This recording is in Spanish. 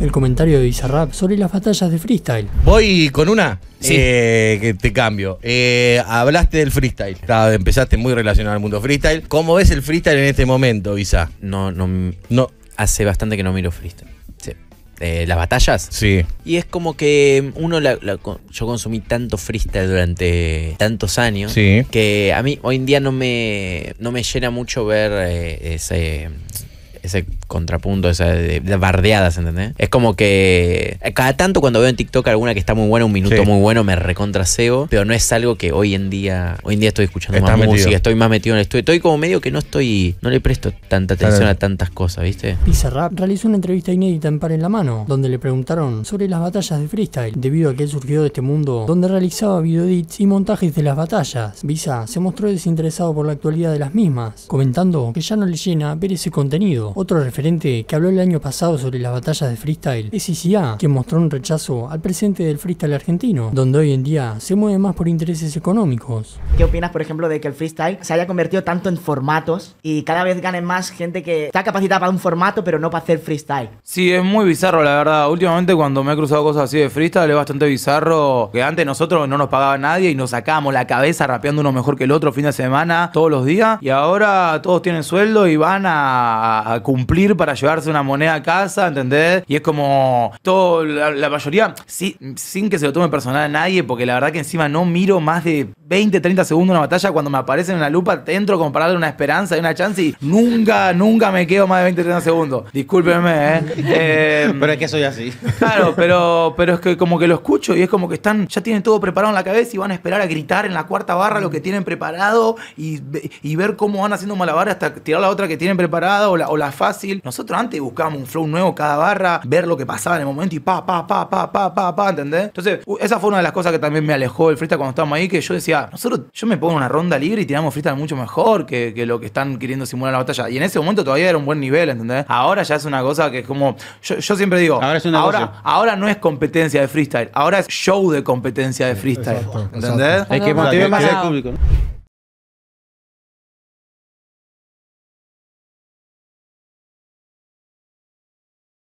el comentario de Bizarrap sobre las batallas de freestyle. Voy con una eh, que te cambio. Eh, hablaste del freestyle. empezaste muy relacionado al mundo freestyle. ¿Cómo ves el freestyle en este momento, Isa? No, no, no. Hace bastante que no miro freestyle. Eh, las batallas. Sí. Y es como que mm, uno, yo consumí tanto freestyle durante tantos años que a mí hoy en día no me, no me llena mucho ver ese ese contrapunto, esa bardeadas, ¿entendés? Es como que eh, cada tanto cuando veo en TikTok alguna que está muy buena, un minuto muy bueno, me recontraseo, pero no es algo que hoy en día, hoy en día estoy escuchando más música, estoy más metido en el estudio, estoy como medio que no estoy, no le presto tanta atención a tantas cosas, ¿viste? Rap realizó una entrevista inédita en Par en la Mano, donde le preguntaron sobre las batallas de freestyle, debido a que él surgió de este mundo donde realizaba videodits y montajes de las batallas. Visa se mostró desinteresado por la actualidad de las mismas, comentando que ya no le llena ver ese contenido otro referente que habló el año pasado sobre las batallas de freestyle es ICA, que mostró un rechazo al presente del freestyle argentino, donde hoy en día se mueve más por intereses económicos. ¿Qué opinas, por ejemplo, de que el freestyle se haya convertido tanto en formatos y cada vez ganen más gente que está capacitada para un formato pero no para hacer freestyle? Sí, es muy bizarro, la verdad. Últimamente cuando me he cruzado cosas así de freestyle es bastante bizarro, que antes nosotros no nos pagaba nadie y nos sacábamos la cabeza rapeando uno mejor que el otro fin de semana, todos los días, y ahora todos tienen sueldo y van a cumplir para llevarse una moneda a casa, ¿entendés? Y es como todo, la, mayoría, sin que se lo tome personal a nadie, porque la verdad que encima no miro más de 20, 30 segundos una batalla, cuando me aparece en la lupa, dentro entro como una esperanza y una chance y nunca, nunca me quedo más de 20, 30 segundos. Discúlpenme, ¿eh? pero es que soy así. Claro, pero, pero es que como que lo escucho y es como que están, ya tienen todo preparado en la cabeza y van a esperar a gritar en la cuarta barra lo que tienen preparado y, ver cómo van haciendo malabar hasta tirar la otra que tienen preparada o la fácil. Nosotros antes buscábamos un flow nuevo cada barra, ver lo que pasaba en el momento y pa, pa, pa, pa, pa, pa, pa, ¿entendés? Entonces, esa fue una de las cosas que también me alejó el freestyle cuando estábamos ahí, que yo decía, nosotros, yo me pongo una ronda libre y tiramos freestyle mucho mejor que, lo que están queriendo simular la batalla. Y en ese momento todavía era un buen nivel, ¿entendés? Ahora ya es una cosa que es como, yo, siempre digo, ahora, ahora, no es competencia de freestyle, ahora es show de competencia de freestyle, ¿entendés? Hay que más público.